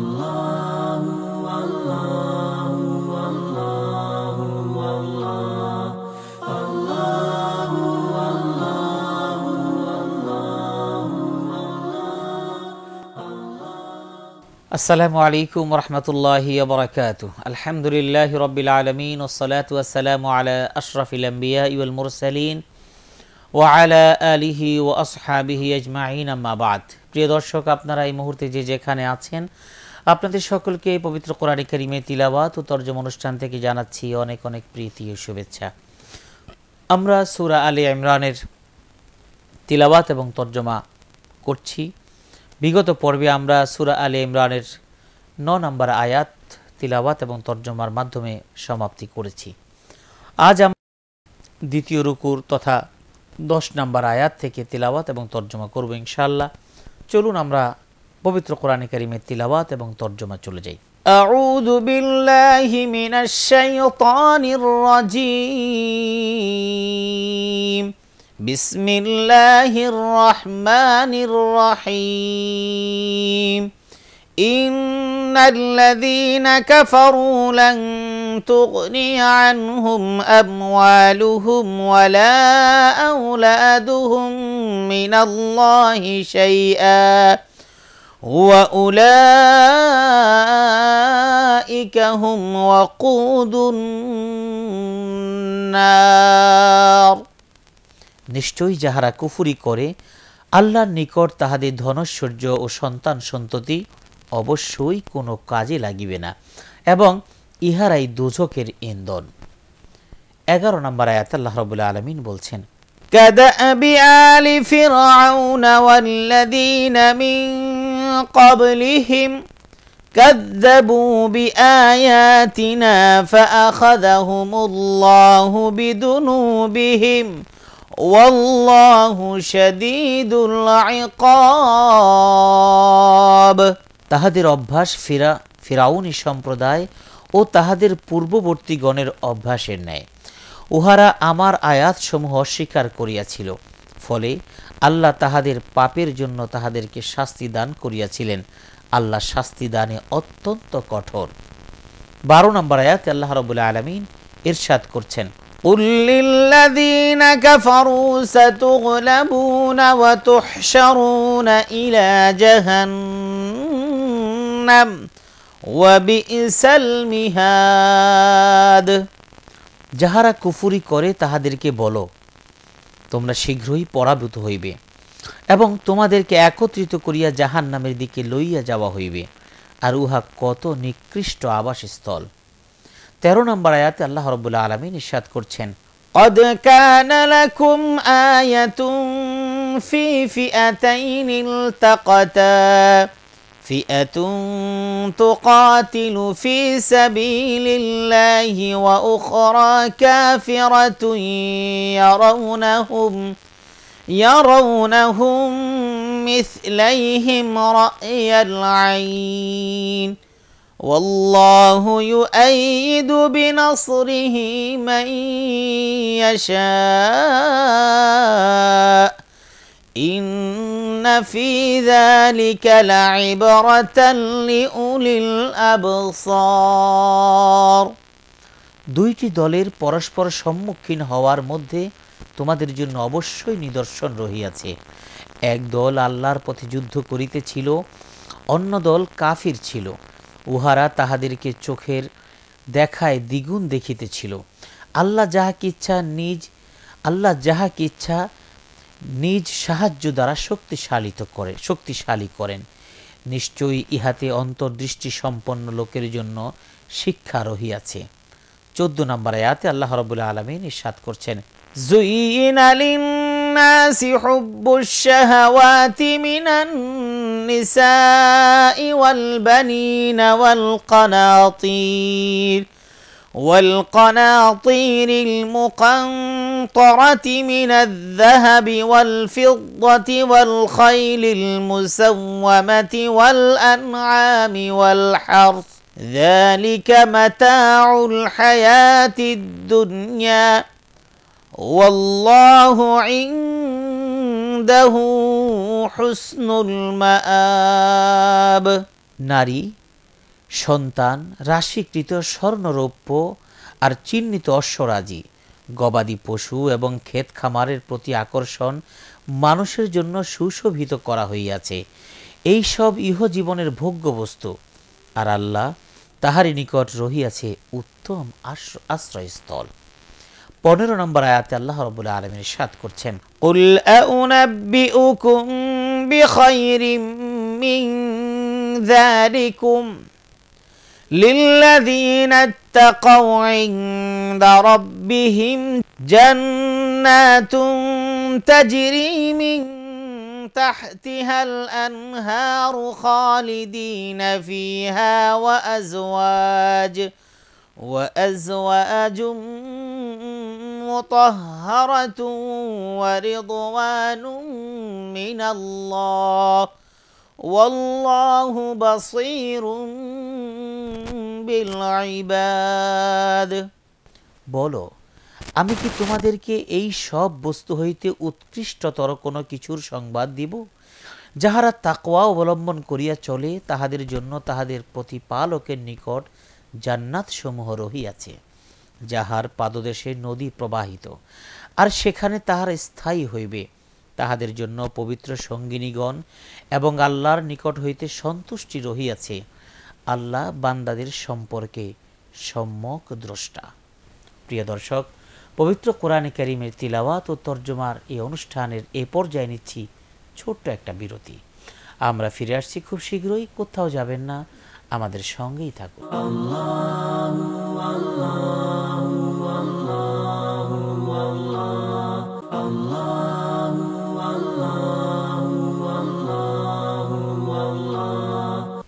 الله الله الله الله الله الله الله السلام عليكم ورحمة الله وبركاته الحمد لله رب العالمين والصلاة والسلام على أشرف الأنبياء والمرسلين وعلى آله وأصحابه أجمعين ما بعد بريد প্রিয় দর্শক رأي এই جي جي خاني আছেন আপনাদের সকলকে পবিত্র কোরআনে কারিমে তিলাবাত ও তর্জম অনুষ্ঠান থেকে জানাচ্ছি অনেক অনেক প্রীতি ও শুভেচ্ছা আমরা সুরা আলী ইমরানের তিলাবাত এবং তর্জমা করছি বিগত পর্বে আমরা সুরা আলী ইমরানের ন নম্বর আয়াত তিলাবাত এবং তর্জমার মাধ্যমে সমাপ্তি করেছি আজ আমরা দ্বিতীয় রুকুর তথা দশ নম্বর আয়াত থেকে তিলাবাত এবং তর্জমা করব ইনশাল্লাহ চলুন আমরা পবিত্র কোরআনে কারিমের তিলাবাত এবং তর্জমা চলে যাই أعوذ بالله من الشيطان الرجيم بسم الله الرحمن الرحيم إن الذين كفروا لن تغني عنهم أموالهم ولا أولادهم من الله شيئا وأولئك هم وقود النار নিশ্চয়ই যাহারা কুফুরি করে আল্লাহর নিকট তাহাদের ধনশ্বর্য ও সন্তান সন্ততি অবশ্যই কোনো কাজে লাগিবে না এবং ইহারাই দুজকের ইন্ধন এগারো নম্বর আয়াত আল্লাহ রবুল্লা আলমিন বলছেন كدأب آل فرعون والذين من قبلهم كذبوا بآياتنا فأخذهم الله بذنوبهم والله شديد العقاب তাহাদের অভ্যাস ফিরা ফিরাউনি সম্প্রদায় ও তাহাদের পূর্ববর্তী গণের অভ্যাসের ন্যায় উহারা আমার আয়াতসমূহ অস্বীকার করিয়াছিল ফলে আল্লাহ তাহাদের পাপের জন্য তাহাদেরকে শাস্তি দান করিয়াছিলেন আল্লাহ শাস্তি দানে অত্যন্ত কঠোর বারো নম্বর আয়াত আল্লাহ রবুল আলমিন ইরশাদ করছেন যাহারা কুফুরি করে তাহাদেরকে বলো তোমরা শীঘ্রই পরাভূত হইবে এবং তোমাদেরকে একত্রিত করিয়া জাহান নামের দিকে লইয়া যাওয়া হইবে আর উহা কত নিকৃষ্ট আবাসস্থল তেরো নম্বর আয়াতে আল্লাহ রবুল্লা আলমী নিঃস্বাদ করছেন قد كان لكم آية في فئتين التقتا فئة تقاتل في سبيل الله وأخرى كافرة يرونهم يرونهم مثليهم رأي العين والله يؤيد بنصره من يشاء إن في ذلك لعبرة لأولي الأبصار দুইটি দলের পরস্পর সম্মুখীন হওয়ার মধ্যে তোমাদের জন্য অবশ্যই নিদর্শন রহিয়াছে এক দল আল্লাহর পথে যুদ্ধ করিতেছিল অন্য দল কাফির ছিল উহারা তাহাদেরকে চোখের দেখায় দ্বিগুণ দেখিতেছিল আল্লাহ যাহাকে ইচ্ছা নিজ আল্লাহ যাহাকে ইচ্ছা নিজ সাহায্য দ্বারা শক্তিশালিত করে শক্তিশালী করেন নিশ্চয়ই ইহাতে অন্তর্দৃষ্টি সম্পন্ন লোকের জন্য শিক্ষা রহিয়াছে চোদ্দ নম্বর আয়াতে আল্লাহ রবুল্লা আলমী নিঃসাদ করছেন زين للناس حب الشهوات من النساء والبنين والقناطير والقناطير المقنطرة من الذهب والفضة والخيل المسومة والأنعام والحرث ذلك متاع الحياة الدنيا والله عنده حسن المآب ناري সন্তান রাশিকৃত স্বর্ণরৌপ্য আর চিহ্নিত অশ্বরাজি গবাদি পশু এবং ক্ষেত খামারের প্রতি আকর্ষণ মানুষের জন্য সুশোভিত করা হইয়াছে এই সব ইহজীবনের ভোগ্যবস্তু আর আল্লাহ তাহারই নিকট রহিয়াছে উত্তম আশ্রয়স্থল পনেরো নম্বর আয়াতে আল্লাহ রবুল আলমের সাত করছেন قل للذين اتقوا عند ربهم جنات تجري من تحتها الأنهار خالدين فيها وأزواج وأزواج مطهرة ورضوان من الله والله بصير বলো আমি কি তোমাদেরকে এই সব বস্তু হইতে উৎকৃষ্টতর কোনো কিছুর সংবাদ দিব যাহারা তাকওয়া অবলম্বন করিয়া চলে তাহাদের জন্য তাহাদের প্রতিপালকের নিকট জান্নাত সমূহ রহিয়াছে যাহার পাদদেশে নদী প্রবাহিত আর সেখানে তাহার স্থায়ী হইবে তাহাদের জন্য পবিত্র সঙ্গিনীগণ এবং আল্লাহর নিকট হইতে সন্তুষ্টি রহিয়াছে আল্লাহ বান্দাদের সম্পর্কে সম্যক দ্রষ্টা প্রিয় দর্শক পবিত্র কোরআনে করিমের তিলাওয়াত ও তর্জমার এই অনুষ্ঠানের এ পর্যায়ে নিচ্ছি ছোট্ট একটা বিরতি আমরা ফিরে আসছি খুব শীঘ্রই কোথাও যাবেন না আমাদের সঙ্গেই থাকুন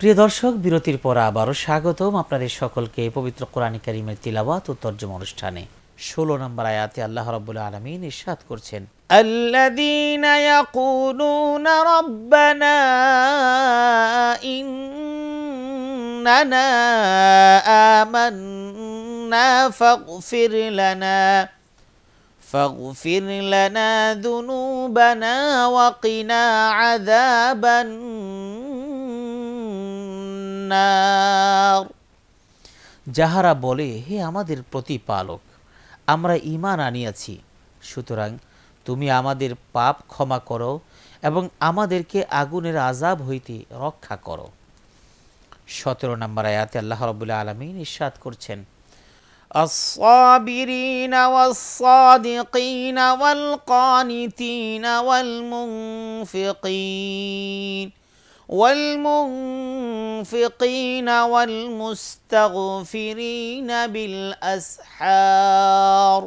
প্রিয় দর্শক বিরতির পর আবারও স্বাগতম আপনাদের সকলকে পবিত্র কোরআন করিমের তিলাওয়াত ও তর্জম অনুষ্ঠানে ষোলো নম্বর আয়াতে আল্লাহ রবুল্লা আলমিন ইরশাদ করছেন الذين يقولون ربنا إننا آمنا فاغفر لنا فاغفر لنا ذنوبنا وقنا عذاب النار النار যাহারা বলে হে আমাদের প্রতিপালক আমরা ইমান আনিয়াছি সুতরাং তুমি আমাদের পাপ ক্ষমা করো এবং আমাদেরকে আগুনের আজাব হইতে রক্ষা করো সতেরো নম্বর আয়াতে আল্লাহ রবুল্লা আলমী নিঃস্বাদ করছেন الصابرين والصادقين والقانتين والمنفقين والمنفقين والمستغفرين بالأسحار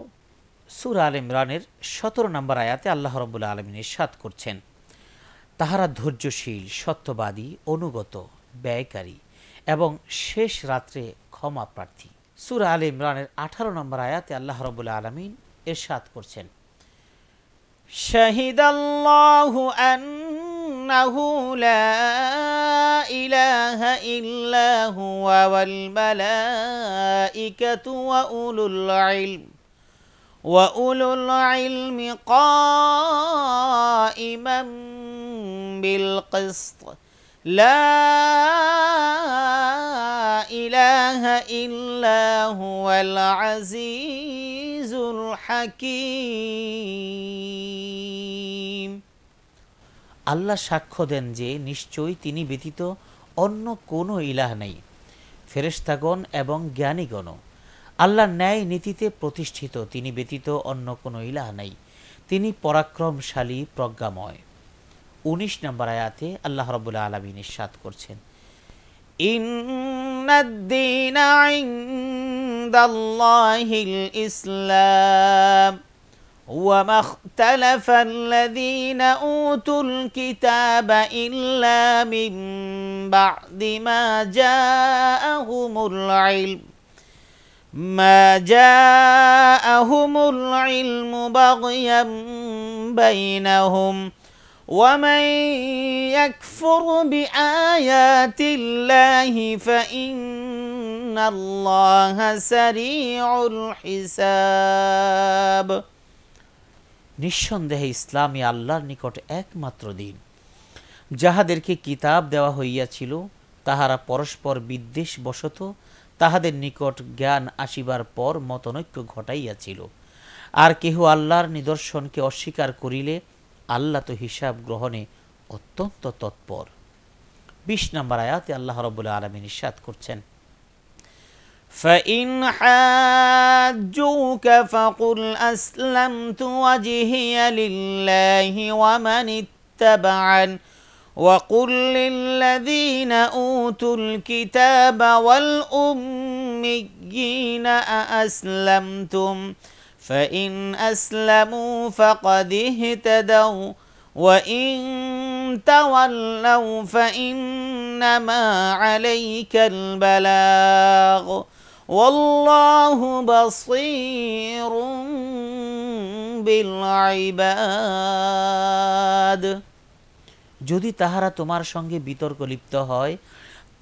সুর আল ইমরানের সতেরো নম্বর আয়াতে আল্লাহ রবুল্লা আলমিন ইস্বাদ করছেন তাহারা ধৈর্যশীল সত্যবাদী অনুগত ব্যয়কারী এবং শেষ রাত্রে ক্ষমা প্রার্থী সুর আল ইমরানের আঠারো নম্বর আয়াতে আল্লাহ রবুল্লা আলমিন এরশাদ করছেন শাহিদাল্লাহু আন أنه لا إله إلا هو والملائكة وأولو العلم وأولو العلم قائما بالقسط لا إله إلا هو العزيز الحكيم আল্লাহ সাক্ষ্য দেন যে নিশ্চয়ই তিনি ব্যতীত অন্য কোনো ইলাহ নেই ফেরেস্তাগণ এবং জ্ঞানীগণ আল্লাহ ন্যায় নীতিতে প্রতিষ্ঠিত তিনি ব্যতীত অন্য কোনো ইলাহ নেই তিনি পরাক্রমশালী প্রজ্ঞাময় উনিশ নম্বর আয়াতে আল্লাহ রবুল্লা আলমী নিঃস্বাদ করছেন ইন্দিন ইসলাম وما اختلف الذين أوتوا الكتاب إلا من بعد ما جاءهم العلم ما جاءهم العلم بغيا بينهم ومن يكفر بآيات الله فإن الله سريع الحساب নিঃসন্দেহে ইসলামই আল্লাহর নিকট একমাত্র দিন যাহাদেরকে কিতাব দেওয়া হইয়াছিল তাহারা পরস্পর বিদ্বেষ বশত তাহাদের নিকট জ্ঞান আসিবার পর মতনৈক্য ঘটাইয়াছিল আর কেহ আল্লাহর নিদর্শনকে অস্বীকার করিলে আল্লাহ তো হিসাব গ্রহণে অত্যন্ত তৎপর বিশ নম্বর আয়াতে আল্লাহ রবুল্লা আলমিন ইসাদ করছেন فإن حاجوك فقل أسلمت وجهي لله ومن اتبعن وقل للذين أوتوا الكتاب والأميين أأسلمتم فإن أسلموا فقد اهتدوا وإن تولوا فإنما عليك البلاغ والله بصير بالعباد যদি তাহারা তোমার সঙ্গে বিতর্ক লিপ্ত হয়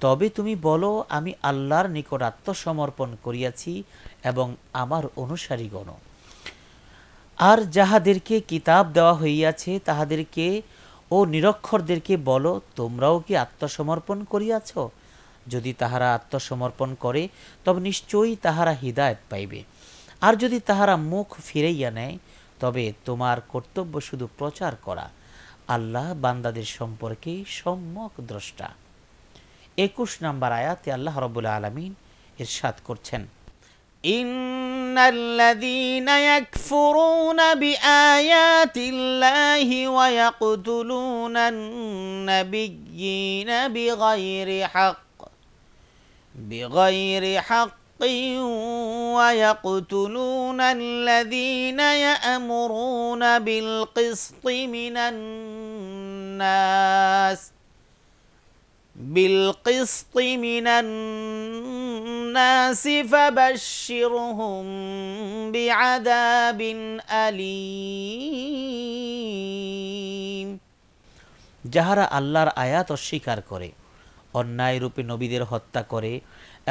তবে তুমি বলো আমি আল্লাহর নিকট আত্মসমর্পণ করিয়াছি এবং আমার অনুসারীগণ আর যাহাদেরকে কিতাব দেওয়া হইয়াছে তাহাদেরকে ও নিরক্ষরদেরকে বলো তোমরাও কি আত্মসমর্পণ করিয়াছ যদি তাহারা আত্মসমর্পণ করে তবে নিশ্চয়ই তাহারা হৃদায়ত পাইবে আর যদি তাহারা মুখ ফিরাইয়া নেয় তবে তোমার কর্তব্য শুধু প্রচার করা আল্লাহ বান্দাদের সম্পর্কে সম্যক দ্রষ্টা একুশ নম্বর আয়াতে আল্লাহ রবুল্লা আলমিন সাত করছেন إن الذين يكفرون بآيات الله ويقتلون النبيين بغير حق بغير حق ويقتلون الذين يأمرون بالقسط من الناس بالقسط من الناس فبشرهم بعذاب أليم যাহারা আল্লাহর আয়াত অস্বীকার করে অন্যায়রূপে নবীদের হত্যা করে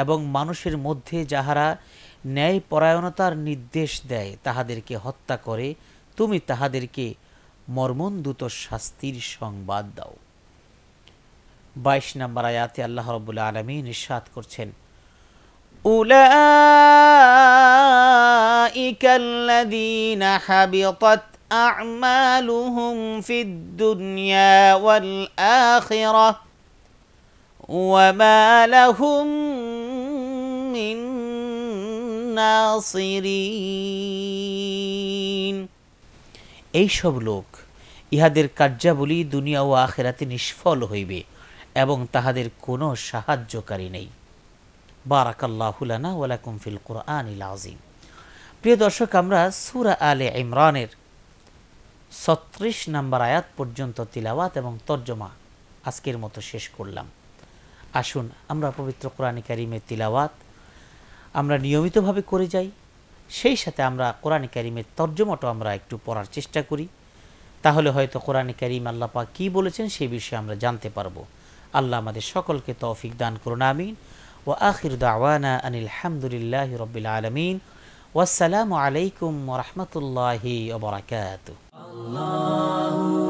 এবং মানুষের মধ্যে যাহারা ন্যায় পরায়ণতার নির্দেশ দেয় তাহাদেরকে হত্যা করে তুমি তাহাদেরকে মর্মন্দুত শাস্তির সংবাদ দাও বাইশ নম্বর আয়াতে আল্লাহ রবুল্লা আলমী নিঃস্বাদ করছেন أولئك الذين حبطت أعمالهم في الدنيا والآخرة وما لهم من নাসিরিন এইসব লোক ইহাদের কার্যাবলী দুনিয়া ও আখেরাতে নিষ্ফল হইবে এবং তাহাদের কোনো সাহায্যকারী নেই বারাকাল্লাহুলানা ওয়ালাকুম ফিল কোরআন ইল আজিম প্রিয় দর্শক আমরা সুরা আলে ইমরানের ছত্রিশ নম্বর আয়াত পর্যন্ত তিলাওয়াত এবং তর্জমা আজকের মতো শেষ করলাম আসুন আমরা পবিত্র কোরআনে কারিমের তিলাওয়াত আমরা নিয়মিতভাবে করে যাই সেই সাথে আমরা কোরআন কারিমের তর্জমাটা আমরা একটু পড়ার চেষ্টা করি তাহলে হয়তো কোরআনে কারিম আল্লাপা কী বলেছেন সেই বিষয়ে আমরা জানতে পারবো আল্লাহ আমাদের সকলকে তৌফিক দান করুন আমিন ও আখির দাওয়ানা আনিল হামদুলিল্লাহ রবিল আলমিন ওয়াসালামু আলাইকুম রহমতুল্লাহ ওবরাকাত আল্লাহ